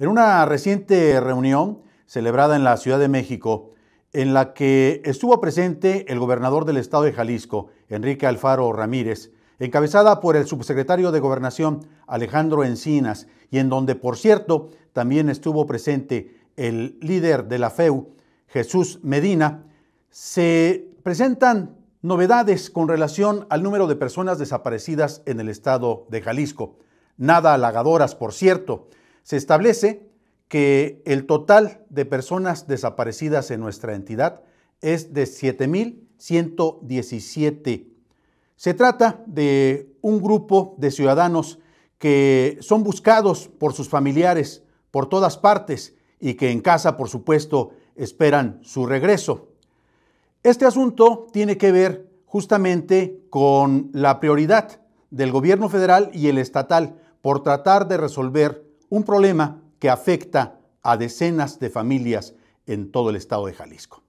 En una reciente reunión celebrada en la Ciudad de México, en la que estuvo presente el gobernador del estado de Jalisco, Enrique Alfaro Ramírez, encabezada por el subsecretario de Gobernación, Alejandro Encinas, y en donde, por cierto, también estuvo presente el líder de la FEU, Jesús Medina, se presentan novedades con relación al número de personas desaparecidas en el estado de Jalisco. Nada halagadoras, por cierto se establece que el total de personas desaparecidas en nuestra entidad es de 7.117. Se trata de un grupo de ciudadanos que son buscados por sus familiares por todas partes y que en casa, por supuesto, esperan su regreso. Este asunto tiene que ver justamente con la prioridad del gobierno federal y el estatal por tratar de resolver un problema que afecta a decenas de familias en todo el estado de Jalisco.